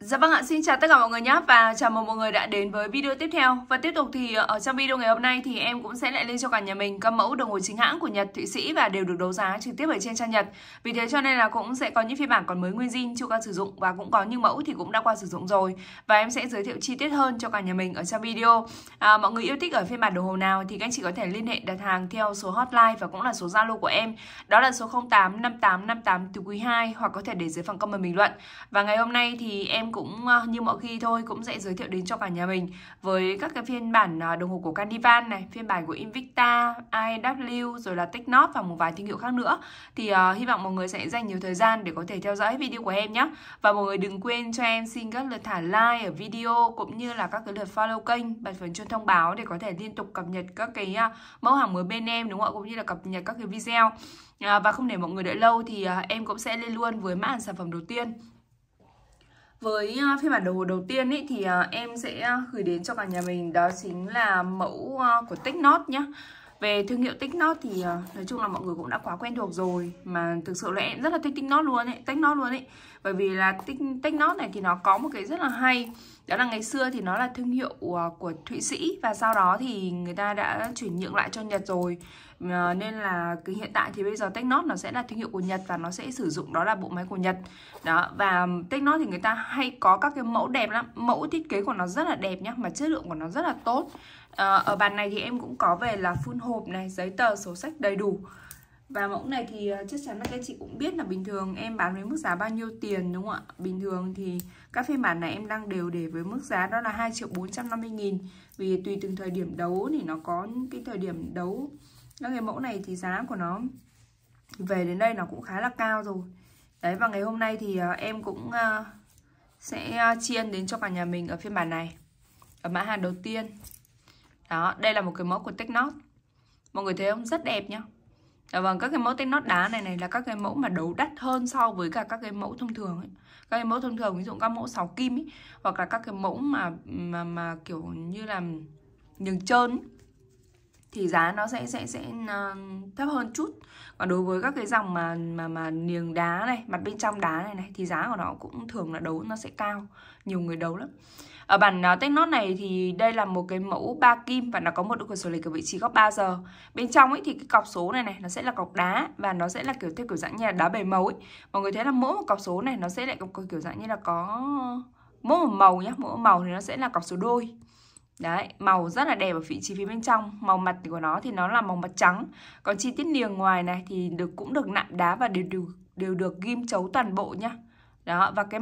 Dạ vâng ạ, xin chào tất cả mọi người nhé và chào mừng mọi người đã đến với video tiếp theo Và tiếp tục thì ờ, ở trong video ngày hôm nay thì em cũng sẽ lại lên cho cả nhà mình các mẫu đồng hồ chính hãng của Nhật, Thụy Sĩ và đều được đấu giá trực tiếp ở trên trang Nhật Vì thế cho nên là cũng sẽ có những phiên bản còn mới nguyên zin chưa qua sử dụng và cũng có những mẫu thì cũng đã qua sử dụng rồi Và em sẽ giới thiệu chi tiết hơn cho cả nhà mình ở trong video à, Mọi người yêu thích ở phiên bản đồng hồ nào thì các anh chị có thể liên hệ đặt hàng theo số hotline và cũng là số Zalo của em Đó là số 08 58 58 từ quý 2 hoặc có thể để dưới phần comment bình luận Và ngày hôm nay thì em cũng cũng ờ, như mọi khi thôi cũng sẽ giới thiệu đến cho cả nhà mình với các cái phiên bản à, đồng hồ của Carnival này, phiên bản của Invicta, IW rồi là Technop và một vài thương hiệu khác nữa. Thì uh, hy vọng mọi người sẽ dành nhiều thời gian để có thể theo dõi video của em nhé. Và mọi người đừng quên cho em xin các lượt thả like ở video cũng như là các cái lượt follow kênh, bật phần chuông thông báo để có thể liên tục cập nhật các cái uh, mẫu hàng mới bên em đúng không ạ cũng như là cập nhật các cái video. À, và không để mọi người đợi lâu thì à, em cũng sẽ lên luôn với mã sản phẩm đầu tiên với à, phiên bản đồ đầu tiên ý, thì à, em sẽ à, gửi đến cho cả nhà mình đó chính là mẫu của Technot nhé về thương hiệu Technot thì nói chung là mọi người cũng đã quá quen thuộc rồi Mà thực sự là em rất là thích Technot luôn ấy, Technot luôn ấy Bởi vì là Technot này thì nó có một cái rất là hay Đó là ngày xưa thì nó là thương hiệu của Thụy Sĩ Và sau đó thì người ta đã chuyển nhượng lại cho Nhật rồi Ờ, nên là cái hiện tại thì bây giờ Technot nó sẽ là thương hiệu của Nhật và nó sẽ sử dụng đó là bộ máy của Nhật đó và Technot thì người ta hay có các cái mẫu đẹp lắm mẫu thiết kế của nó rất là đẹp nhá mà chất lượng của nó rất là tốt à, ở bàn này thì em cũng có về là phun hộp này giấy tờ sổ sách đầy đủ và mẫu này thì ờ, chắc chắn là các chị cũng biết là bình thường em bán với mức giá bao nhiêu tiền đúng không ạ? Bình thường thì các phiên bản này em đang đều để với mức giá đó là 2 triệu 450 nghìn Vì tùy từng thời điểm đấu thì nó có những cái thời điểm đấu các cái mẫu này thì giá của nó về đến đây nó cũng khá là cao rồi đấy và ngày hôm nay thì ờ, em cũng ờ, sẽ ờ, chiên đến cho cả nhà mình ở phiên bản này ở mã hàng đầu tiên đó đây là một cái mẫu của Technot mọi người thấy không rất đẹp nhá Dạ vâng, các cái mẫu technot đá này này là các cái mẫu mà đấu đắt hơn so với cả các cái mẫu thông thường ấy. Các cái mẫu thông thường ví dụ các mẫu 6 kim ấy hoặc là các cái mẫu mà mà mà kiểu như là nhường trơn ấy thì giá nó sẽ sẽ sẽ ờ, thấp hơn chút còn đối với các cái dòng mà mà mà niềng đá này mặt bên trong đá này này thì giá của nó cũng thường là đấu nó sẽ cao nhiều người đấu lắm ở bản uh, ờ, Technot này thì đây là một cái mẫu ba kim và nó có một độ cửa sổ lệch ở vị trí góc 3 giờ. Bên trong ấy thì cái cọc số này này nó sẽ là cọc đá và nó sẽ là kiểu theo kiểu dạng như là đá bề màu ấy. Mọi người thấy là mỗi một cọc số này nó sẽ lại có kiểu dạng như là có mỗi một màu nhá, mỗi một màu thì nó sẽ là cọc số đôi. Đấy, màu rất là đẹp ở vị trí phía bên trong Màu mặt của nó thì nó là màu mặt trắng Còn chi tiết niềng ngoài này thì được cũng được nạm đá và đều, đều, đều được ghim chấu toàn bộ nhá Đó, và cái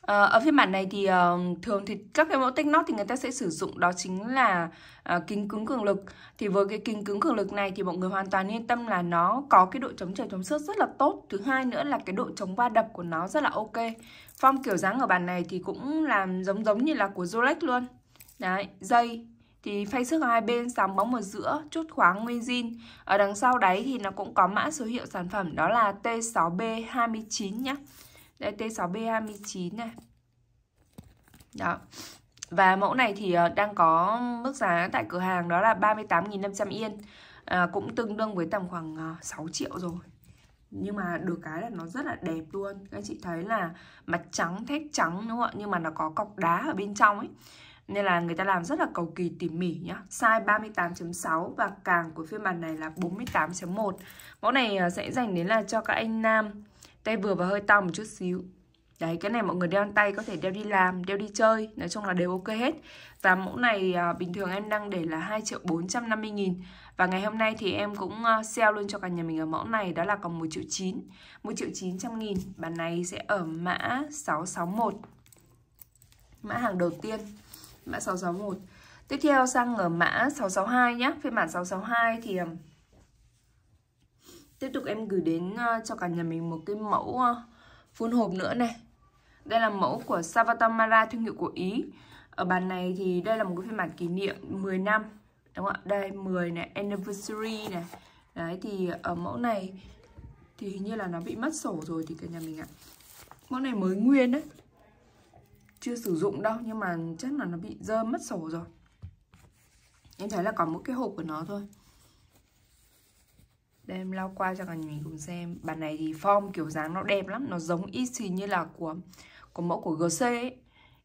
ờ, ở phiên bản này thì ờ, thường thì các cái mẫu tích nót thì người ta sẽ sử dụng đó chính là ờ, kính cứng cường lực thì với cái kính cứng cường lực này thì mọi người hoàn toàn yên tâm là nó có cái độ chống chảy chống xước rất là tốt thứ hai nữa là cái độ chống va đập của nó rất là ok form kiểu dáng ở bản này thì cũng làm giống giống như là của Rolex luôn Đấy, dây thì phay sức ở hai bên sóng bóng ở giữa chút khoáng nguyên zin ở đằng sau đáy thì nó cũng có mã số hiệu sản phẩm đó là T6B29 nhá đây T6B29 này đó và mẫu này thì ờ, đang có mức giá tại cửa hàng đó là 38.500 yên à, cũng tương đương với tầm khoảng 6 ờ, triệu rồi nhưng mà được cái là nó rất là đẹp luôn các chị thấy là mặt trắng thép trắng đúng không ạ nhưng mà nó có cọc đá ở bên trong ấy nên là người ta làm rất là cầu kỳ tỉ mỉ nhá size 38.6 và càng của phiên bản này là 48.1 mẫu này ờ, sẽ dành đến là cho các anh nam tay vừa và hơi to một chút xíu Đấy, cái này mọi người đeo ăn tay có thể đeo đi làm, đeo đi chơi, nói chung là đều ok hết. Và mẫu này à, bình thường em đang để là 2 triệu 450 nghìn. Và ngày hôm nay thì em cũng à, ờ, sale luôn cho cả nhà mình ở mẫu này, đó là còn 1 triệu 9. 1 triệu 900 nghìn, bản này sẽ ở mã 661. Mã hàng đầu tiên mã 661 tiếp theo sang ở mã 662 nhé phiên bản 662 thì um, tiếp tục em gửi đến ờ, cho cả nhà mình một cái mẫu ờ, phun hộp nữa này đây là mẫu của Savatamara thương hiệu của Ý ở bàn này thì đây là một cái phiên bản kỷ niệm 10 năm đúng không ạ đây 10 này anniversary này đấy thì ở mẫu này thì hình như là nó bị mất sổ rồi thì cả nhà mình ạ mẫu này mới nguyên đấy chưa sử dụng đâu nhưng mà chắc là nó bị dơ mất sổ rồi em thấy là có một cái hộp của nó thôi đây em lau qua cho cả nhà mình cùng xem Bản này thì form kiểu dáng nó đẹp lắm Nó giống y xì như là của của mẫu của GC ấy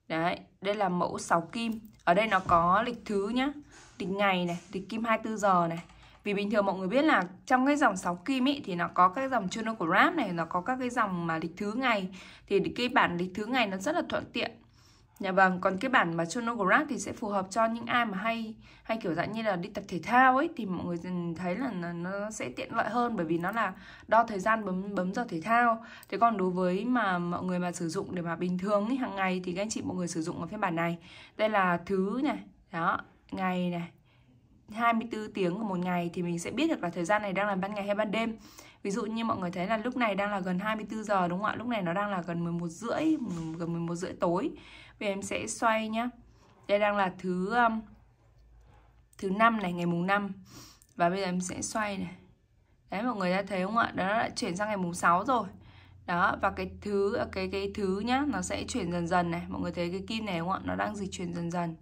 Đấy, đây là mẫu 6 kim Ở đây nó có lịch thứ nhá Lịch ngày này, lịch kim 24 giờ này Vì bình thường mọi người biết là trong cái dòng 6 kim ấy Thì nó có các dòng journal của rap này Nó có các cái dòng mà lịch thứ ngày Thì cái bản lịch thứ ngày nó rất là thuận tiện Dạ vâng, còn cái bản mà Chronograph thì sẽ phù hợp cho những ai mà hay hay kiểu dạng như là đi tập thể thao ấy thì mọi người thấy là nó sẽ tiện lợi hơn bởi vì nó là đo thời gian bấm bấm giờ thể thao. Thế còn đối với mà mọi người mà sử dụng để mà bình thường ấy hàng ngày thì các anh chị mọi người sử dụng ở phiên bản này. Đây là thứ này, đó, ngày này, 24 tiếng của một ngày thì mình sẽ biết được là thời gian này đang là ban ngày hay ban đêm. Ví dụ như mọi người thấy là lúc này đang là gần 24 giờ đúng không ạ? Lúc này nó đang là gần 11 rưỡi, gần 11 rưỡi tối. Bây giờ em sẽ xoay nhá Đây đang là thứ um, Thứ năm này, ngày mùng 5 Và bây giờ em sẽ xoay này Đấy mọi người đã thấy không ạ Đó đã chuyển sang ngày mùng 6 rồi đó và cái thứ cái cái thứ nhá nó sẽ chuyển dần dần này mọi người thấy cái kim này không ạ nó đang dịch chuyển dần dần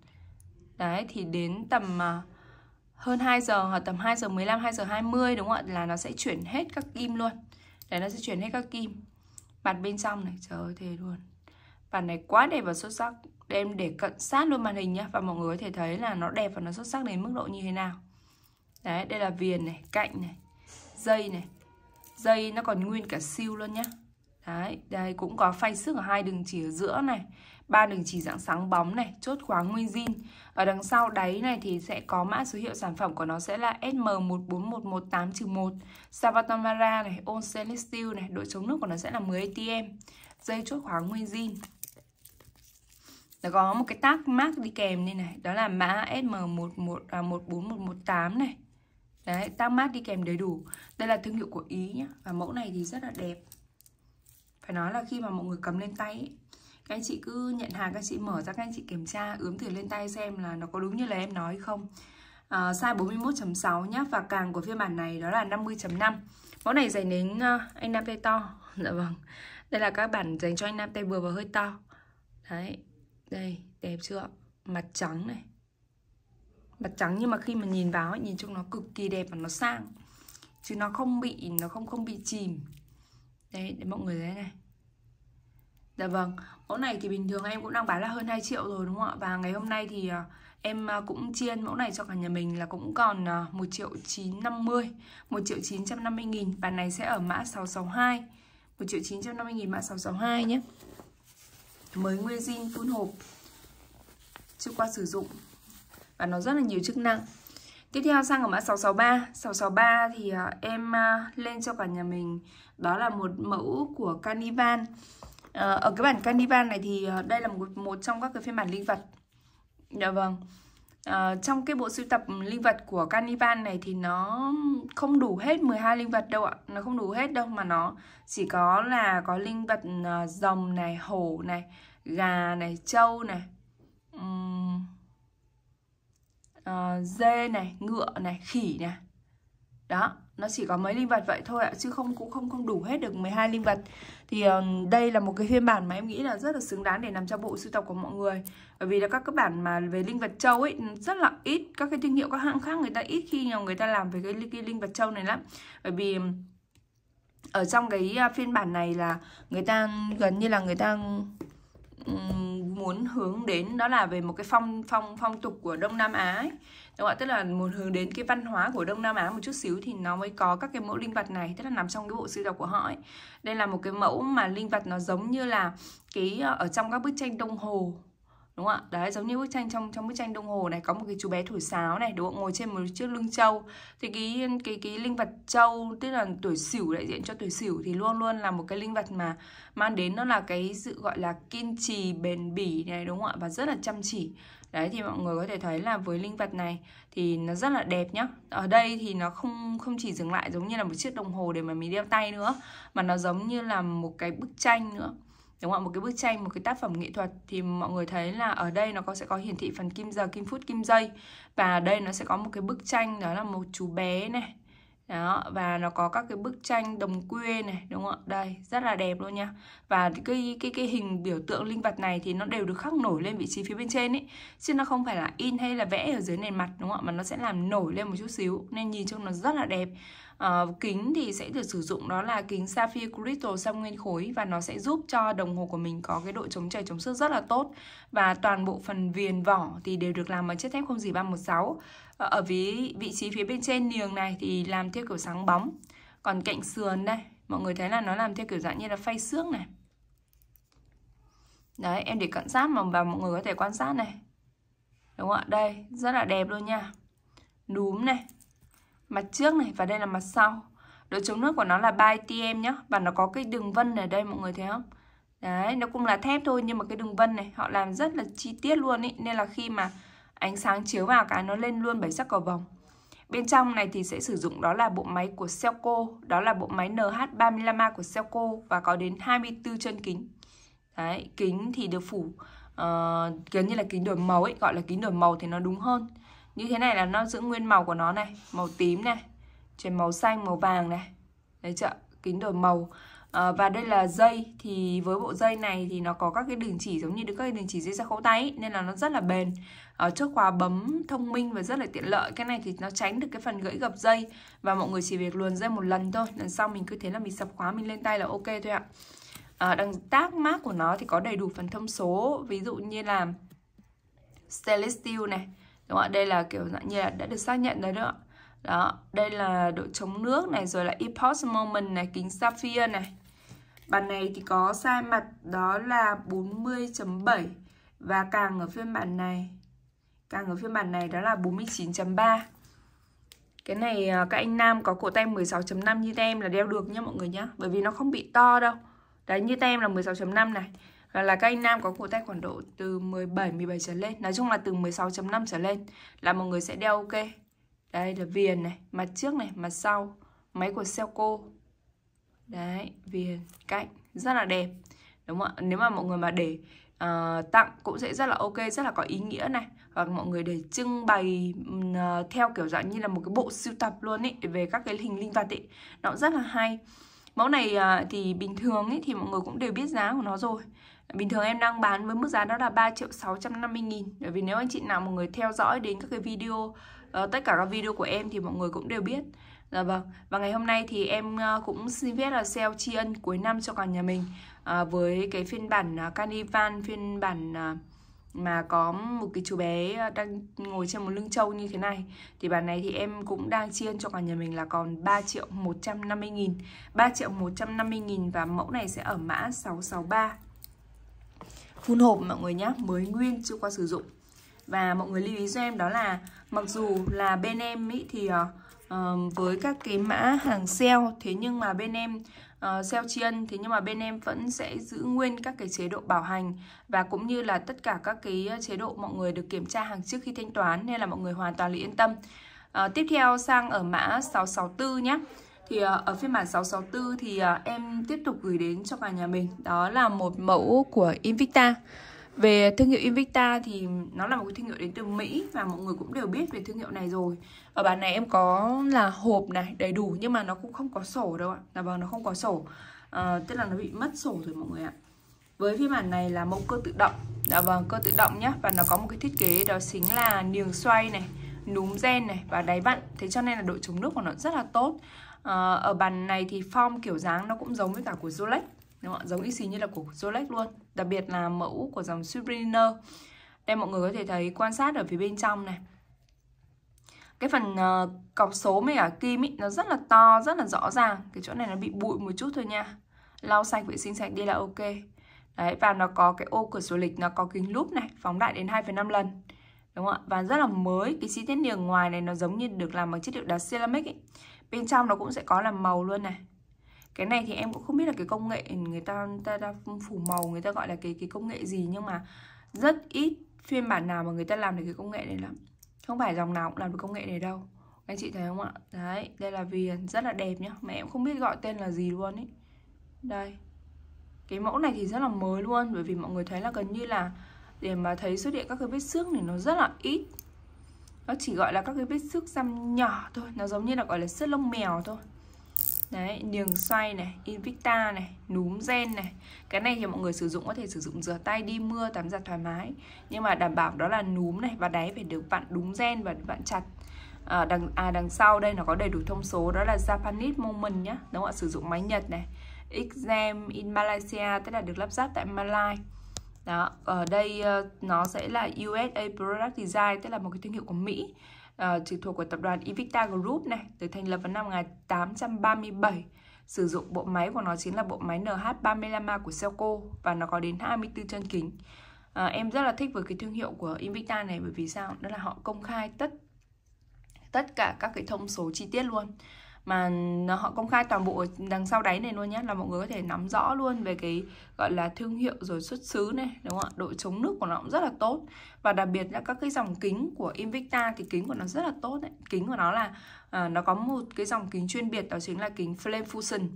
đấy thì đến tầm mà hơn 2 giờ hoặc tầm 2 giờ 15 2 giờ 20 đúng không ạ là nó sẽ chuyển hết các kim luôn đấy nó sẽ chuyển hết các kim mặt bên trong này trời ơi thề luôn Bản này quá đẹp và xuất sắc đem để cận sát luôn màn hình nhá Và mọi người có thể thấy là nó đẹp và nó xuất sắc đến mức độ như thế nào Đấy, đây là viền này, cạnh này Dây này Dây nó còn nguyên cả siêu luôn nhá Đấy, đây cũng có phay sức ở hai đường chỉ ở giữa này ba đường chỉ dạng sáng bóng này, chốt khóa nguyên zin. Ở đằng sau đáy này thì sẽ có mã số hiệu sản phẩm của nó sẽ là SM14118-1. Savatamara này, On steel này, độ chống nước của nó sẽ là 10 ATM. Dây chốt khóa nguyên zin nó có một cái tag mark đi kèm đây này đó là mã sm một một 14118 à, này đấy tag mark đi kèm đầy đủ đây là thương hiệu của ý nhá và mẫu này thì rất là đẹp phải nói là khi mà mọi người cầm lên tay ấy, các anh chị cứ nhận hàng các anh chị mở ra các anh chị kiểm tra ướm thử lên tay xem là nó có đúng như là em nói không à, size 41.6 nhá và càng của phiên bản này đó là 50.5 mẫu này dành đến à, anh nam tay to dạ vâng đây là các bản dành cho anh nam tay vừa và hơi to đấy đây đẹp chưa mặt trắng này mặt trắng nhưng mà khi mà nhìn vào ấy, nhìn trông nó cực kỳ đẹp và nó sang chứ nó không bị nó không không bị chìm đấy để mọi người thấy này Dạ vâng, mẫu này thì bình thường em cũng đang bán là hơn 2 triệu rồi đúng không ạ? Và ngày hôm nay thì à, em à, cũng chiên mẫu này cho cả nhà mình là cũng còn 1 à, triệu 950 1 triệu 950 nghìn Bản này sẽ ở mã 662 1 triệu 950 nghìn mã 662 nhé mới nguyên zin phun hộp chưa qua sử dụng và nó rất là nhiều chức năng tiếp theo sang ở mã 663 663 thì à, em à, lên cho cả nhà mình đó là một mẫu của Carnival ờ, ở cái bản Carnival này thì à, đây là một một trong các cái phiên bản linh vật dạ vâng Ờ, trong cái bộ sưu tập linh vật của Carnival này thì nó không đủ hết 12 linh vật đâu ạ Nó không đủ hết đâu mà nó chỉ có là có linh vật uh, rồng này, hổ này, gà này, trâu này um, uh, Dê này, ngựa này, khỉ này Đó, nó chỉ có mấy linh vật vậy thôi ạ chứ không cũng không không đủ hết được 12 linh vật thì uh, đây là một cái phiên bản mà em nghĩ là rất là xứng đáng để nằm trong bộ sưu tập của mọi người bởi vì là các các bản mà về linh vật châu ấy rất là ít các cái thương hiệu các hãng khác người ta ít khi nào người ta làm về cái, cái linh vật châu này lắm bởi vì ở trong cái à, phiên bản này là người ta gần như là người ta muốn hướng đến đó là về một cái phong phong phong tục của Đông Nam Á ấy. Đúng không? Tức là muốn hướng đến cái văn hóa của Đông Nam Á một chút xíu thì nó mới có các cái mẫu linh vật này, tức là nằm trong cái bộ sưu tập của họ ấy. Đây là một cái mẫu mà linh vật nó giống như là cái ờ, ở trong các bức tranh đồng hồ đúng không ạ đấy giống như bức tranh trong trong bức tranh đồng hồ này có một cái chú bé thổi sáo này đúng không ngồi trên một chiếc lưng trâu thì cái cái cái linh vật trâu tức là tuổi sửu đại diện cho tuổi sửu thì luôn luôn là một cái linh vật mà mang đến nó là cái sự gọi là kiên trì bền bỉ này đúng không ạ và rất là chăm chỉ đấy thì mọi người có thể thấy là với linh vật này thì nó rất là đẹp nhá ở đây thì nó không không chỉ dừng lại giống như là một chiếc đồng hồ để mà mình đeo tay nữa mà nó giống như là một cái bức tranh nữa đúng không một cái bức tranh một cái tác phẩm nghệ thuật thì mọi người thấy là ở đây nó có sẽ có hiển thị phần kim giờ kim phút kim giây và ở đây nó sẽ có một cái bức tranh đó là một chú bé này đó và nó có các cái bức tranh đồng quê này đúng không ạ đây rất là đẹp luôn nha và cái cái cái hình biểu tượng linh vật này thì nó đều được khắc nổi lên vị trí phía bên trên ấy chứ nó không phải là in hay là vẽ ở dưới nền mặt đúng không ạ mà nó sẽ làm nổi lên một chút xíu nên nhìn trông nó rất là đẹp à, kính thì sẽ được sử dụng đó là kính sapphire crystal xăm nguyên khối và nó sẽ giúp cho đồng hồ của mình có cái độ chống chảy chống xước rất là tốt và toàn bộ phần viền vỏ thì đều được làm bằng chất thép không 00316 à, ờ, ở vị, vị trí phía bên trên niềng này thì làm theo kiểu sáng bóng còn cạnh sườn đây mọi người thấy là nó làm theo kiểu dạng như là phay xước này đấy em để cận sát mà và mọi người có thể quan sát này đúng không ạ đây rất là đẹp luôn nha núm này mặt trước này và đây là mặt sau độ chống nước của nó là 3 atm nhé và nó có cái đường vân ở đây mọi người thấy không đấy nó cũng là thép thôi nhưng mà cái đường vân này họ làm rất là chi tiết luôn ý nên là khi mà ánh sáng chiếu vào cái nó lên luôn bảy sắc cầu vồng bên trong này thì sẽ sử dụng đó là bộ máy của Seiko đó là bộ máy NH35A của Seiko và có đến 24 chân kính đấy kính thì được phủ ờ, uh, gần như là kính đổi màu ấy gọi là kính đổi màu thì nó đúng hơn như thế này là nó giữ nguyên màu của nó này màu tím này chuyển màu xanh màu vàng này đấy chưa kính đổi màu à, và đây là dây thì với bộ dây này thì nó có các cái đường chỉ giống như các cái đường chỉ dây ra khấu tay ấy, nên là nó rất là bền ở chốt khóa bấm thông minh và rất là tiện lợi cái này thì nó tránh được cái phần gãy gập dây và mọi người chỉ việc luồn dây một lần thôi lần sau mình cứ thế là mình sập khóa mình lên tay là ok thôi ạ à, đằng tác mát của nó thì có đầy đủ phần thông số ví dụ như là stainless steel này đúng không ạ đây là kiểu dạng như là đã được xác nhận rồi đó đó đây là độ chống nước này rồi là epoch moment này kính sapphire này bản này thì có sai mặt đó là 40.7 và càng ở phiên bản này càng ở phiên bản này đó là 49.3 cái này à, các anh nam có cổ tay 16.5 như tem là đeo được nha mọi người nhá bởi vì nó không bị to đâu đấy như tem là 16.5 này là các anh nam có cổ tay khoảng độ từ 17 17 trở lên nói chung là từ 16.5 trở lên là mọi người sẽ đeo ok đây là viền này mặt trước này mặt sau máy của Seiko đấy viền cạnh rất là đẹp đúng không ạ nếu mà mọi người mà để uh, tặng cũng sẽ rất là ok rất là có ý nghĩa này hoặc mọi người để trưng bày uh, theo kiểu dạng như là một cái bộ sưu tập luôn ấy về các cái hình linh vật ấy nó rất là hay mẫu này uh, thì bình thường ấy thì mọi người cũng đều biết giá của nó rồi Bình thường em đang bán với mức giá đó là 3 triệu 650 nghìn Bởi vì nếu anh chị nào một người theo dõi đến các cái video uh, Tất cả các video của em thì mọi người cũng đều biết Dạ vâng Và ngày hôm nay thì em ờ, cũng xin viết là sale tri ân cuối năm cho cả nhà mình à, Với cái phiên bản uh, Carnival Phiên bản uh, mà có một cái chú bé đang ngồi trên một lưng trâu như thế này Thì bản này thì em cũng đang tri ân cho cả nhà mình là còn 3 triệu 150 nghìn 3 triệu 150 nghìn và mẫu này sẽ ở mã 663 phun hộp mọi người nhé mới nguyên chưa qua sử dụng và mọi người lưu ý cho em đó là mặc dù là bên em ý thì uh, với các cái mã hàng sale thế nhưng mà bên em uh, ờ, sale tri thế nhưng mà bên em vẫn sẽ giữ nguyên các cái chế độ bảo hành và cũng như là tất cả các cái chế độ mọi người được kiểm tra hàng trước khi thanh toán nên là mọi người hoàn toàn là yên tâm uh, tiếp theo sang ở mã 664 nhé thì ờ, ở phiên bản 664 thì ờ, em tiếp tục gửi đến cho cả nhà mình đó là một mẫu của Invicta về thương hiệu Invicta thì nó là một cái thương hiệu đến từ Mỹ và mọi người cũng đều biết về thương hiệu này rồi ở bản này em có là hộp này đầy đủ nhưng mà nó cũng không có sổ đâu ạ là vâng nó không có sổ à, tức là nó bị mất sổ rồi mọi người ạ với phiên bản này là mẫu cơ tự động là dạ vâng, cơ tự động nhá Và nó có một cái thiết kế đó chính là niềng xoay này Núm gen này và đáy vặn Thế cho nên là độ chống nước của nó rất là tốt Ờ, ở bàn này thì form kiểu dáng nó cũng giống với cả của Rolex đúng không? ạ? giống y xì như là của Rolex luôn đặc biệt là mẫu của dòng Submariner đây mọi người có thể thấy quan sát ở phía bên trong này cái phần uh, cọc số với cả kim ý, nó rất là to rất là rõ ràng cái chỗ này nó bị bụi một chút thôi nha lau sạch vệ sinh sạch đi là ok đấy và nó có cái ô cửa sổ lịch nó có kính lúp này phóng đại đến 2,5 lần đúng không ạ và rất là mới cái chi tiết niềng ngoài này nó giống như được làm bằng chất liệu đá ceramic ấy bên trong nó cũng sẽ có là màu luôn này cái này thì em cũng không biết là cái công nghệ người ta ta, ta phủ màu người ta gọi là cái cái công nghệ gì nhưng mà rất ít phiên bản nào mà người ta làm được cái công nghệ này lắm không phải dòng nào cũng làm được công nghệ này đâu anh chị thấy không ạ đấy đây là viền rất là đẹp nhá mẹ em không biết gọi tên là gì luôn ý đây cái mẫu này thì rất là mới luôn bởi vì mọi người thấy là gần như là để mà thấy xuất hiện các cái vết xước thì nó rất là ít nó chỉ gọi là các cái vết xước răm nhỏ thôi nó giống như là gọi là xước lông mèo thôi đấy niềng xoay này invicta này núm gen này cái này thì mọi người sử dụng có thể sử dụng rửa tay đi mưa tắm giặt thoải mái nhưng mà đảm bảo đó là núm này và đáy phải được vặn đúng gen và vặn chặt à, đằng à, đằng sau đây nó có đầy đủ thông số đó là Japanese Moment nhá đúng không ạ sử dụng máy Nhật này exam in Malaysia tức là được lắp ráp tại Malaysia đó ở đây ờ, nó sẽ là USA Product Design tức là một cái thương hiệu của Mỹ uh, ờ, trực thuộc của tập đoàn Evicta Group này được thành lập vào năm 1837 sử dụng bộ máy của nó chính là bộ máy NH35A của Seiko và nó có đến 24 chân kính à, em rất là thích với cái thương hiệu của Invicta này bởi vì sao đó là họ công khai tất tất cả các cái thông số chi tiết luôn mà họ công khai toàn bộ đằng sau đáy này luôn nhé là mọi người có thể nắm rõ luôn về cái gọi là thương hiệu rồi xuất xứ này đúng không ạ độ chống nước của nó cũng rất là tốt và đặc biệt là các cái dòng kính của Invicta thì kính của nó rất là tốt đấy kính của nó là à, nó có một cái dòng kính chuyên biệt đó chính là kính Flame Fusion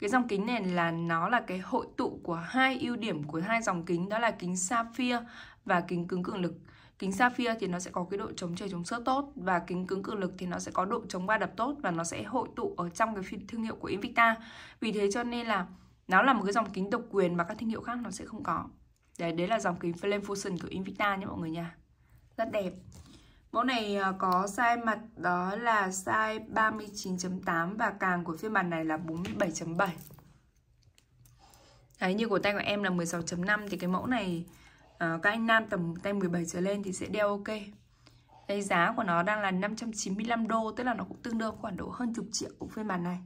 cái dòng kính này là nó là cái hội tụ của hai ưu điểm của hai dòng kính đó là kính sapphire và kính cứng cường lực kính sapphire thì nó sẽ có cái độ chống trời chống xước tốt và kính cứng cường lực thì nó sẽ có độ chống va đập tốt và nó sẽ hội tụ ở trong cái thương hiệu của Invicta vì thế cho nên là nó là một cái dòng kính độc quyền mà các thương hiệu khác nó sẽ không có đấy đấy là dòng kính Flame Fusion của Invicta nhé mọi người nha rất đẹp Mẫu này à, có size mặt đó là size 39.8 và càng của phiên bản này là 47.7 Đấy, như của tay của em là 16.5 thì cái mẫu này à, các anh nam tầm tay 17 trở lên thì sẽ đeo ok đây giá của nó đang là 595 đô tức là nó cũng tương đương khoảng độ hơn chục triệu phiên bản này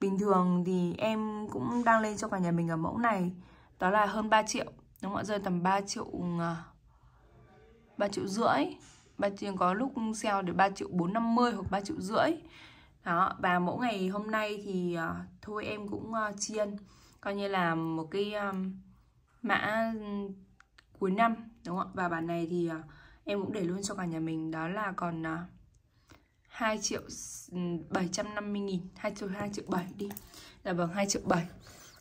bình thường thì em cũng đang lên cho cả nhà mình ở mẫu này đó là hơn 3 triệu nó mọi rơi tầm 3 triệu 3 ờ, triệu rưỡi ba triệu có lúc sale được 3 triệu 450 hoặc 3 triệu rưỡi đó và mẫu ngày hôm nay thì ờ, thôi em cũng chiên coi như là một cái mã cuối năm đúng không ạ và bản này thì à, em cũng để luôn cho cả nhà mình đó là còn 2 à, triệu 750 ừ, nghìn 2 triệu 2 triệu 7 đi là bằng 2 triệu 7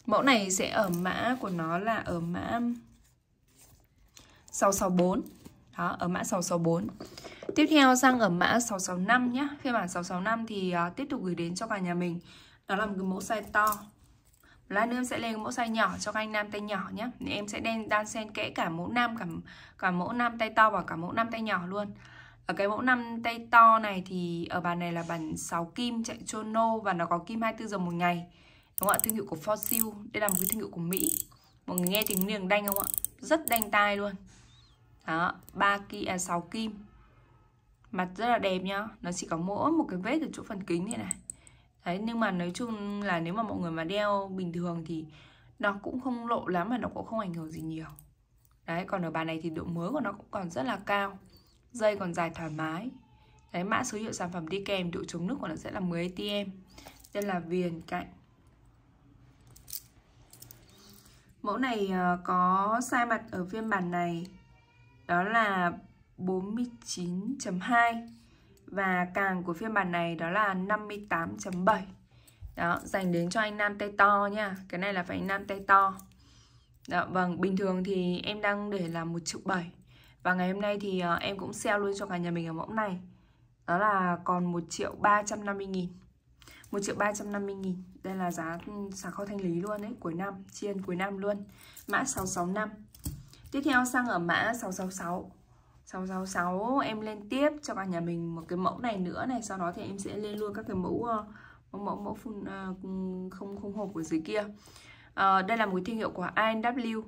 mẫu này sẽ ở mã của nó là ở mã 664 đó ở mã 664 tiếp theo sang ở mã 665 nhé phiên bản 665 thì uh, tiếp tục gửi đến cho cả nhà mình đó là một cái mẫu size to Lan Nương sẽ lên mẫu size nhỏ cho các anh nam tay nhỏ nhé Em sẽ đen đan xen kẽ cả mẫu nam cả, cả mẫu nam tay to và cả mẫu nam tay nhỏ luôn ở cái mẫu 5 tay to này thì ở bàn này là bàn 6 kim chạy Chono và nó có kim 24 giờ một ngày. Đúng không ạ? Thương hiệu của Fossil, đây là một cái thương hiệu của Mỹ. Mọi người nghe tiếng liềng đanh không ạ? Rất đanh tai luôn. Đó, ba kim à 6 kim. Mặt rất là đẹp nhá. Nó chỉ có mỗi một cái vết ở chỗ phần kính này này đấy nhưng mà nói chung là nếu mà mọi người mà đeo bình thường thì nó cũng không lộ lắm và nó cũng không ảnh hưởng gì nhiều đấy còn ở bàn này thì độ mới của nó cũng còn rất là cao dây còn dài thoải mái đấy mã số hiệu sản phẩm đi kèm độ chống nước của nó sẽ là 10 atm tên là viền cạnh mẫu này à, có sai mặt ở phiên bản này đó là 49.2 và càng của phiên bản này đó là 58.7 đó dành đến cho anh nam tay to nha cái này là phải anh nam tay to đó, vâng bình thường thì em đang để là một triệu bảy và ngày hôm nay thì uh, em cũng sale luôn cho cả nhà mình ở mẫu này đó là còn một triệu ba trăm năm mươi nghìn một triệu ba trăm năm mươi nghìn đây là giá ừ, sạc kho thanh lý luôn đấy cuối năm chiên cuối năm luôn mã sáu sáu năm tiếp theo sang ở mã sáu sáu sáu 666 em lên tiếp cho cả nhà mình một cái mẫu này nữa này sau đó thì em sẽ lên luôn các cái mẫu ờ, mẫu mẫu, mẫu phun, uh, không không hộp ở dưới kia uh, đây là một cái thương hiệu của ANW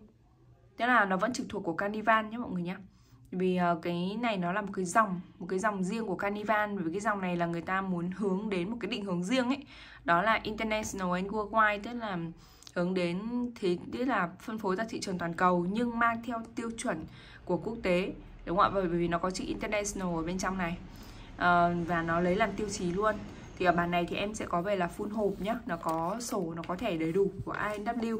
tức là nó vẫn trực thuộc của Carnival nhé mọi người nhé vì uh, cái này nó là một cái dòng một cái dòng riêng của Carnival vì cái dòng này là người ta muốn hướng đến một cái định hướng riêng ấy đó là international and worldwide tức là hướng đến thế tức là phân phối ra thị trường toàn cầu nhưng mang theo tiêu chuẩn của quốc tế đúng không ạ bởi vì nó có chữ international ở bên trong này à, và nó lấy làm tiêu chí luôn thì ở bàn này thì em sẽ có về là full hộp nhá nó có sổ nó có thẻ đầy đủ của ANW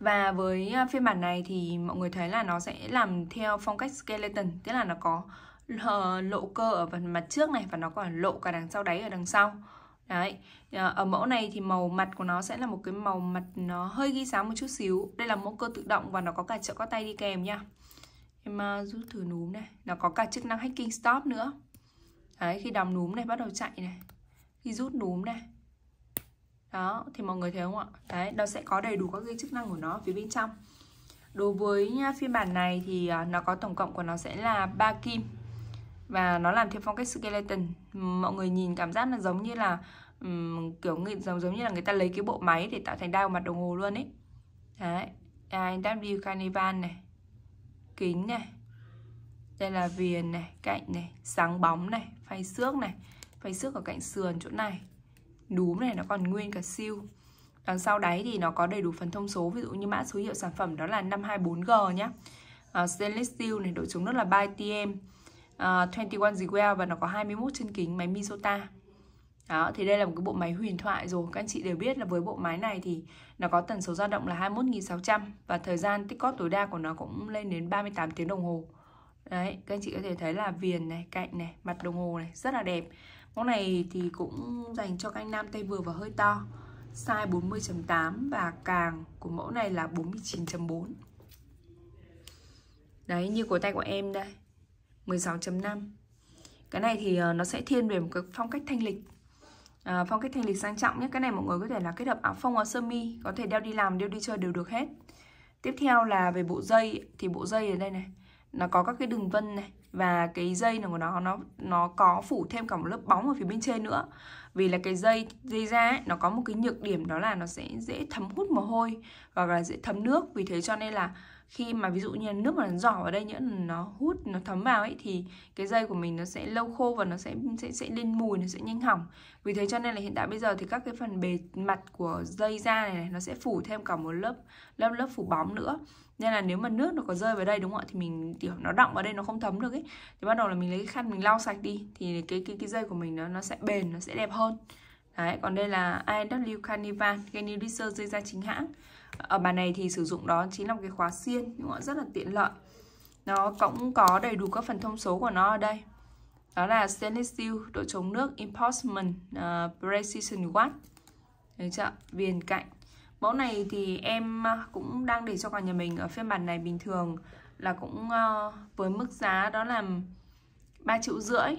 và với à, phiên bản này thì mọi người thấy là nó sẽ làm theo phong cách skeleton tức là nó có ờ, lộ cơ ở phần mặt trước này và nó còn lộ cả đằng sau đáy ở đằng sau Đấy, ờ, ở mẫu này thì màu mặt của nó sẽ là một cái màu mặt nó hơi ghi sáng một chút xíu Đây là mẫu cơ tự động và nó có cả trợ có tay đi kèm nha em rút ờ, thử núm này nó có cả chức năng hacking stop nữa đấy khi đóng núm này bắt đầu chạy này khi rút núm này đó thì mọi người thấy không ạ đấy nó sẽ có đầy đủ các cái chức năng của nó phía bên trong đối với phiên bản này thì ờ, nó có tổng cộng của nó sẽ là ba kim và nó làm theo phong cách skeleton mọi người nhìn cảm giác là giống như là um, kiểu người, giống giống như là người ta lấy cái bộ máy để tạo thành đai mặt đồng hồ luôn ấy đấy W Carnival này kính này đây là viền này cạnh này sáng bóng này phay xước này phay xước ở cạnh sườn chỗ này đúm này nó còn nguyên cả siêu đằng sau đáy thì nó có đầy đủ phần thông số ví dụ như mã số hiệu sản phẩm đó là 524G nhá. uh, stainless steel này độ chống nước là 3 tm uh, 21 Zwell và nó có 21 chân kính máy Misota đó, thì đây là một cái bộ máy huyền thoại rồi Các anh chị đều biết là với bộ máy này thì Nó có tần số dao động là 21.600 Và thời gian tích cóp tối đa của nó cũng lên đến 38 tiếng đồng hồ Đấy, các anh chị có thể thấy là viền này, cạnh này, mặt đồng hồ này Rất là đẹp Món này thì cũng dành cho các anh nam tay vừa và hơi to Size 40.8 và càng của mẫu này là 49.4 Đấy, như của tay của em đây 16.5 Cái này thì ờ, nó sẽ thiên về một cái phong cách thanh lịch à, phong cách thanh lịch sang trọng nhé cái này mọi người có thể là kết hợp áo phông áo sơ mi có thể đeo đi làm đeo đi chơi đều được hết tiếp theo là về bộ dây thì bộ dây ở đây này nó có các cái đường vân này và cái dây này của nó nó nó có phủ thêm cả một lớp bóng ở phía bên trên nữa vì là cái dây dây da ấy, nó có một cái nhược điểm đó là nó sẽ dễ thấm hút mồ hôi và là dễ thấm nước vì thế cho nên là khi mà ví dụ như nước mà giỏ ở đây nữa nó hút nó thấm vào ấy thì cái dây của mình nó sẽ lâu khô và nó sẽ sẽ sẽ lên mùi nó sẽ nhanh hỏng vì thế cho nên là hiện tại bây giờ thì các cái phần bề mặt của dây da này, này nó sẽ phủ thêm cả một lớp lớp lớp phủ bóng nữa nên là nếu mà nước nó có rơi vào đây đúng không ạ thì mình thì nó đọng vào đây nó không thấm được ấy thì bắt đầu là mình lấy cái khăn mình lau sạch đi thì cái cái cái dây của mình nó nó sẽ bền nó sẽ đẹp hơn đấy còn đây là IW Carnival Genie Research dây da chính hãng ở bàn này thì sử dụng đó chính là một cái khóa xiên nhưng mà rất là tiện lợi nó cũng có đầy đủ các phần thông số của nó ở đây đó là stainless steel độ chống nước impoundment uh, ờ, precision watt đấy chưa viền cạnh mẫu này thì em ờ, cũng đang để cho cả nhà mình ở phiên bản này bình thường là cũng uh, với mức giá đó là 3 triệu rưỡi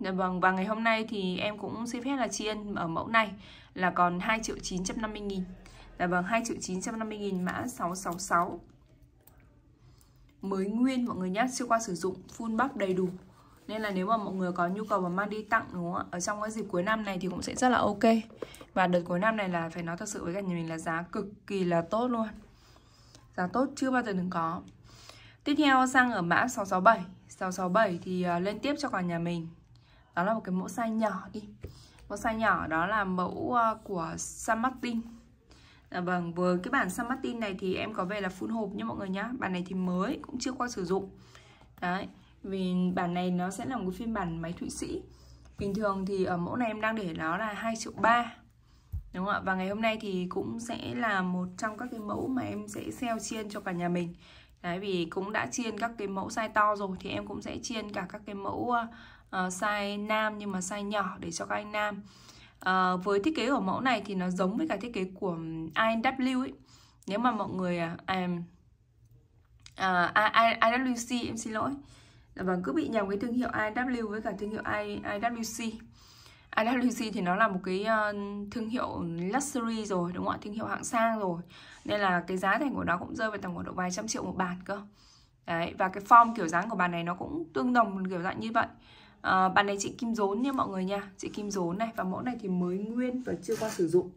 dạ Vâng, và ngày hôm nay thì em cũng xin phép là chiên ở mẫu này là còn 2 triệu 950 nghìn là bằng 2 triệu 950 nghìn mã 666 Mới nguyên mọi người nhé, chưa qua sử dụng Full box đầy đủ Nên là nếu mà mọi người có nhu cầu mà mang đi tặng đúng không ạ Ở trong cái dịp cuối năm này thì cũng sẽ rất là ok Và đợt cuối năm này là phải nói thật sự với cả nhà mình là giá cực kỳ là tốt luôn Giá tốt chưa bao giờ đừng có Tiếp theo sang ở mã 667 667 thì à, lên tiếp cho cả nhà mình Đó là một cái mẫu size nhỏ đi Mẫu size nhỏ đó là mẫu à, của San Martin à, vâng với cái bản San Martin này thì em có về là full hộp nha mọi người nhá bản này thì mới cũng chưa qua sử dụng đấy vì bản này nó sẽ là một phiên bản máy thụy sĩ bình thường thì ở mẫu này em đang để nó là 2 triệu ba đúng không ạ và ngày hôm nay thì cũng sẽ là một trong các cái mẫu mà em sẽ sale chiên cho cả nhà mình đấy vì cũng đã chiên các cái mẫu size to rồi thì em cũng sẽ chiên cả các cái mẫu uh, size nam nhưng mà size nhỏ để cho các anh nam à, với thiết kế của mẫu này thì nó giống với cả thiết kế của INW ấy. nếu mà mọi người à, à, à, IWC em xin lỗi là dạ bằng vâng, cứ bị nhầm cái thương hiệu IW với cả thương hiệu I, IWC IWC thì nó là một cái ờ, thương hiệu luxury rồi đúng không ạ thương hiệu hạng sang rồi nên là cái giá thành của nó cũng rơi vào tầm khoảng độ vài trăm triệu một bàn cơ Đấy, và cái form kiểu dáng của bàn này nó cũng tương đồng kiểu dạng như vậy à, bạn này chị kim rốn nha mọi người nha chị kim rốn này và mẫu này thì mới nguyên và chưa qua sử dụng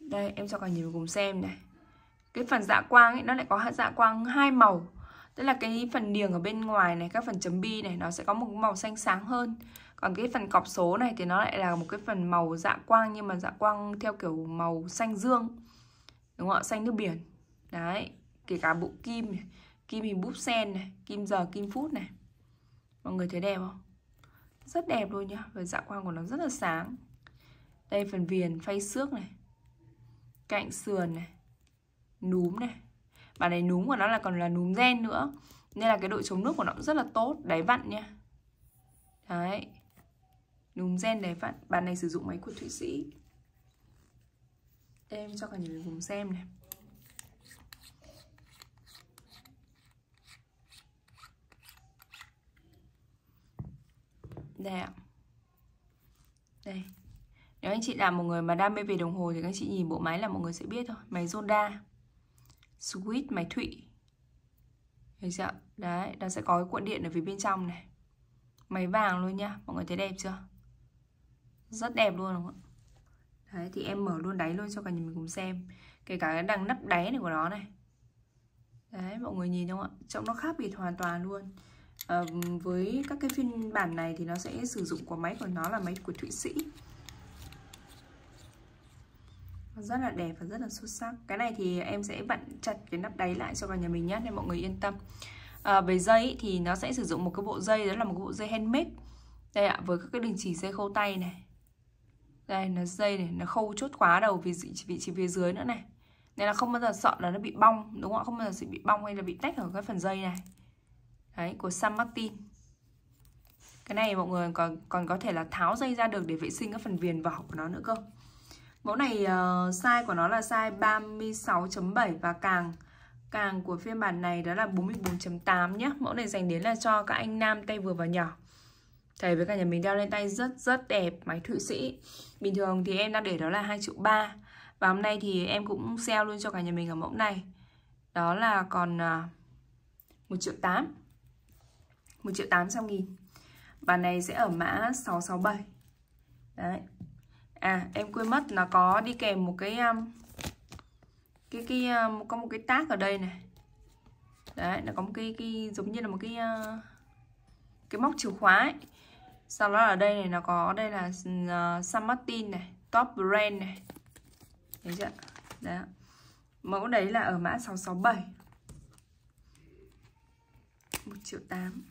đây em cho cả nhà cùng xem này cái phần dạ quang ấy nó lại có dạ quang hai màu tức là cái phần niềng ở bên ngoài này các phần chấm bi này nó sẽ có một màu xanh sáng hơn còn cái phần cọc số này thì nó lại là một cái phần màu dạ quang nhưng mà dạ quang theo kiểu màu xanh dương đúng không ạ xanh nước biển đấy kể cả bộ kim này kim hình búp sen này kim giờ kim phút này Mọi người thấy đẹp không? Rất đẹp luôn nhá và dạ quang của nó rất là sáng Đây phần viền phay xước này Cạnh sườn này Núm này Bản này núm của nó là còn là núm gen nữa Nên là cái độ chống nước của nó cũng rất là tốt Đáy vặn nha Đấy Núm gen đáy vặn Bản này sử dụng máy của Thụy Sĩ em cho cả nhà mình cùng xem này đây ạ đây nếu anh chị là một người mà đam mê về đồng hồ thì các chị nhìn bộ máy là mọi người sẽ biết thôi máy Zonda Swiss máy thụy thấy chưa đấy nó sẽ có cái cuộn điện ở phía bên trong này máy vàng luôn nha mọi người thấy đẹp chưa rất đẹp luôn đúng không đấy thì em mở luôn đáy luôn cho cả nhà mình cùng xem kể cả cái đằng nắp đáy này của nó này đấy mọi người nhìn không ạ trông nó khác biệt hoàn toàn luôn với các cái phiên bản này thì nó sẽ sử dụng của máy của nó là máy của Thụy Sĩ rất là đẹp và rất là xuất sắc cái này thì em sẽ bận chặt cái nắp đáy lại cho vào nhà mình nhé nên mọi người yên tâm à, về dây thì nó sẽ sử dụng một cái bộ dây đó là một bộ dây handmade đây ạ với các cái đường chỉ dây khâu tay này đây nó dây này nó khâu chốt khóa đầu vì vị trí phía dưới nữa này nên là không bao giờ sợ là nó bị bong đúng không ạ không bao giờ sẽ bị bong hay là bị tách ở cái phần dây này Đấy, của Sam Martin Cái này mọi người còn, còn có thể là tháo dây ra được để vệ sinh các phần viền vỏ của nó nữa cơ Mẫu này uh, size của nó là size 36.7 và càng càng của phiên bản này đó là 44.8 nhé Mẫu này dành đến là cho các anh nam tay vừa và nhỏ Thầy với cả nhà mình đeo lên tay rất rất đẹp Máy Thụy Sĩ Bình thường thì em đang để đó là 2 triệu ba Và hôm nay thì em cũng sale luôn cho cả nhà mình ở mẫu này Đó là còn ờ, một triệu tám 1 triệu 800 nghìn và này sẽ ở mã 667 đấy à em quên mất nó có đi kèm một cái um, cái cái um, có một cái tác ở đây này đấy nó có một cái cái giống như là một cái uh, cái móc chìa khóa ấy. sau đó ở đây này nó có đây là uh, San Martin này top brand này thấy chưa đấy mẫu đấy là ở mã 667 1 triệu 8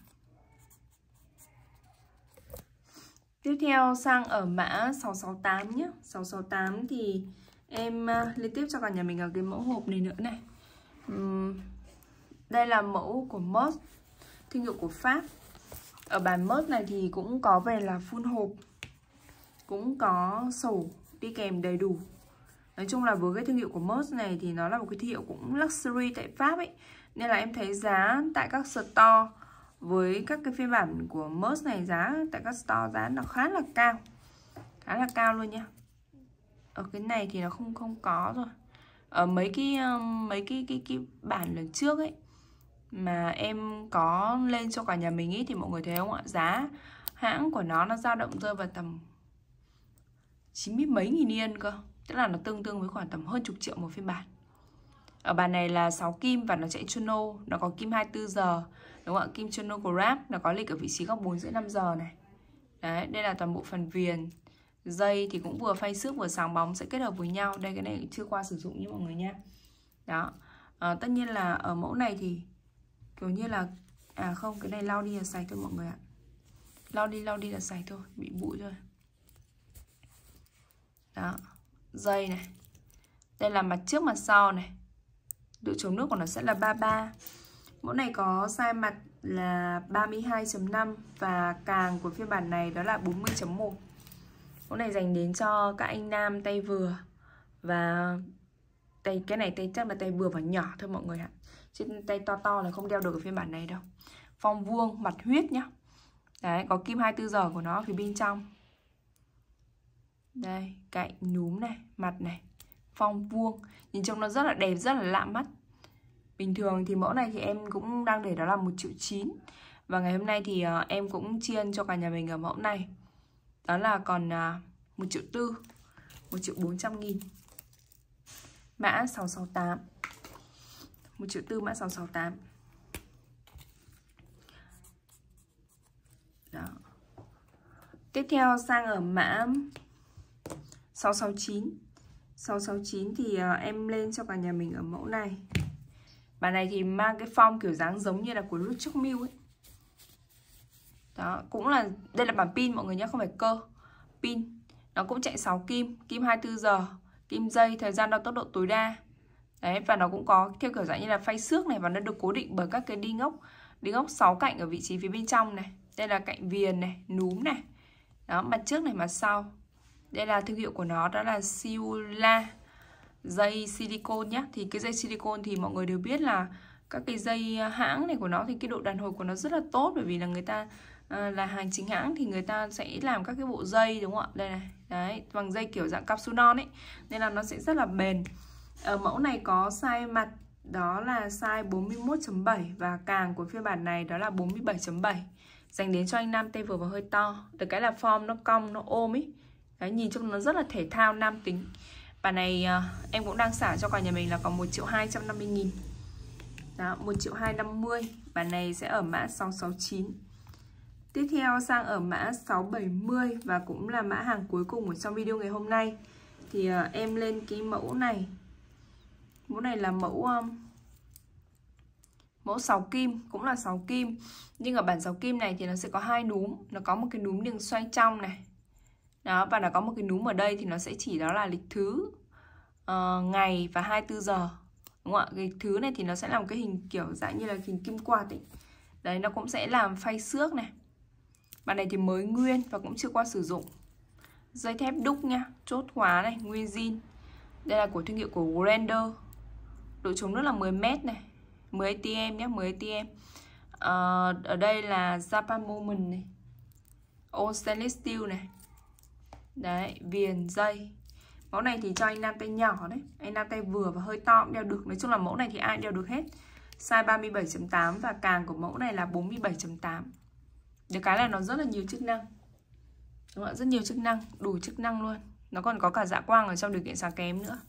Tiếp theo sang ở mã 668 nhé 668 thì em à, liên tiếp cho cả nhà mình ở cái mẫu hộp này nữa này uhm, Đây là mẫu của Moss Thương hiệu của Pháp Ở bản Moss này thì cũng có về là full hộp Cũng có sổ đi kèm đầy đủ Nói chung là với cái thương hiệu của Moss này thì nó là một cái thương hiệu cũng luxury tại Pháp ấy Nên là em thấy giá tại các store với các cái phiên bản của MERS này giá tại các store giá nó khá là cao khá là cao luôn nha ở cái này thì nó không không có rồi ở mấy cái mấy cái cái cái bản lần trước ấy mà em có lên cho cả nhà mình ấy thì mọi người thấy không ạ giá hãng của nó nó dao động rơi vào tầm chín mươi mấy nghìn yên cơ tức là nó tương tương với khoảng tầm hơn chục triệu một phiên bản ở bàn này là 6 kim và nó chạy Chuno nó có kim 24 giờ đúng không ạ kim chronograph nó có lịch ở vị trí góc bốn rưỡi năm giờ này đấy đây là toàn bộ phần viền dây thì cũng vừa phay xước vừa sáng bóng sẽ kết hợp với nhau đây cái này chưa qua sử dụng như mọi người nha đó à, tất nhiên là ở mẫu này thì kiểu như là à không cái này lau đi là sạch thôi mọi người ạ lau đi lau đi là sạch thôi bị bụi thôi đó dây này đây là mặt trước mặt sau này độ chống nước của nó sẽ là 33 Mẫu này có size mặt là 32.5 và càng của phiên bản này đó là 40.1 Mẫu này dành đến cho các anh nam tay vừa và tay cái này tay chắc là tay vừa và nhỏ thôi mọi người ạ chứ tay to to là không đeo được ở phiên bản này đâu phong vuông mặt huyết nhá đấy có kim 24 giờ của nó phía bên trong đây cạnh núm này mặt này phong vuông nhìn trông nó rất là đẹp rất là lạ mắt Bình thường thì mẫu này thì em cũng đang để đó là một triệu chín Và ngày hôm nay thì uh, em cũng chiên cho cả nhà mình ở mẫu này Đó là còn à, một triệu tư một triệu bốn trăm nghìn Mã 668 một triệu tư mã 668 Đó. Tiếp theo sang ở mã 669 669 thì ờ, em lên cho cả nhà mình ở mẫu này Bài này thì mang cái form kiểu dáng giống như là của lúc trước ấy. Đó, cũng là đây là bản pin mọi người nhé, không phải cơ. Pin nó cũng chạy 6 kim, kim 24 giờ, kim dây, thời gian đo tốc độ tối đa. Đấy và nó cũng có theo kiểu dạng như là phay xước này và nó được cố định bởi các cái đi ngốc, đi ngốc 6 cạnh ở vị trí phía bên trong này. Đây là cạnh viền này, núm này. Đó, mặt trước này mặt sau. Đây là thương hiệu của nó đó là Siula dây silicon nhé thì cái dây silicon thì mọi người đều biết là các cái dây hãng này của nó thì cái độ đàn hồi của nó rất là tốt bởi vì là người ta à, là hàng chính hãng thì người ta sẽ làm các cái bộ dây đúng không ạ đây này đấy bằng dây kiểu dạng capsule non ấy nên là nó sẽ rất là bền ở ờ, mẫu này có size mặt đó là size 41.7 và càng của phiên bản này đó là 47.7 dành đến cho anh nam tay vừa và hơi to được cái là form nó cong nó ôm ấy đấy, nhìn trông nó rất là thể thao nam tính Bản này ờ, em cũng đang xả cho cả nhà mình là có 1 triệu 250 nghìn Đó, 1 triệu 250 Bản này sẽ ở mã 669 Tiếp theo sang ở mã 670 Và cũng là mã hàng cuối cùng của trong video ngày hôm nay Thì ờ, em lên cái mẫu này Mẫu này là mẫu mẫu 6 kim cũng là 6 kim nhưng ở bản 6 kim này thì nó sẽ có hai núm nó có một cái núm đường xoay trong này đó và nó có một cái núm ở đây thì nó sẽ chỉ đó là lịch thứ uh, ngày và 24 giờ đúng không ạ lịch thứ này thì nó sẽ làm cái hình kiểu dạng như là hình kim quạt ấy đấy nó cũng sẽ làm phay xước này bàn này thì mới nguyên và cũng chưa qua sử dụng dây thép đúc nha chốt khóa này nguyên zin đây là của thương hiệu của Grander độ chống nước là 10m này 10 ATM nhé 10 ATM à, ở đây là Japan Moment này ô stainless steel này đấy viền dây mẫu này thì cho anh nam tay nhỏ đấy anh nam tay vừa và hơi to cũng đeo được nói chung là mẫu này thì ai đeo được hết size 37.8 và càng của mẫu này là 47.8 được cái là nó rất là nhiều chức năng đúng không? rất nhiều chức năng đủ chức năng luôn nó còn có cả dạ quang ở trong điều kiện sáng kém nữa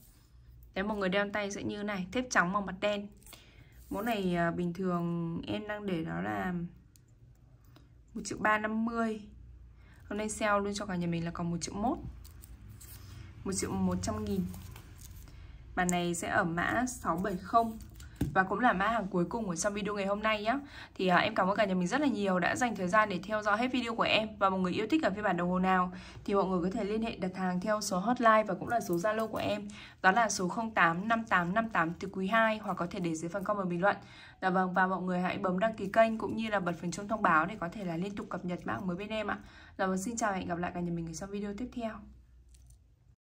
đấy một người đeo tay sẽ như này thép trắng màu mặt đen mẫu này à, bình thường em đang để đó là một triệu ba năm mươi hôm nay sale luôn cho cả nhà mình là còn 1 triệu mốt 1 triệu 100 nghìn Bản này sẽ ở mã 670 và cũng là mã hàng cuối cùng của trong video ngày hôm nay nhé Thì à, em cảm ơn cả nhà mình rất là nhiều đã dành thời gian để theo dõi hết video của em Và một người yêu thích ở phiên bản đồng hồ nào Thì mọi người có thể liên hệ đặt hàng theo số hotline và cũng là số Zalo của em Đó là số 085858 từ quý 2 hoặc có thể để dưới phần comment bình luận Dạ vâng và mọi người hãy bấm đăng ký kênh cũng như là bật phần chuông thông báo để có thể là liên tục cập nhật mạng mới bên em ạ Dạ vâng, xin chào và hẹn gặp lại cả nhà mình ở trong video tiếp theo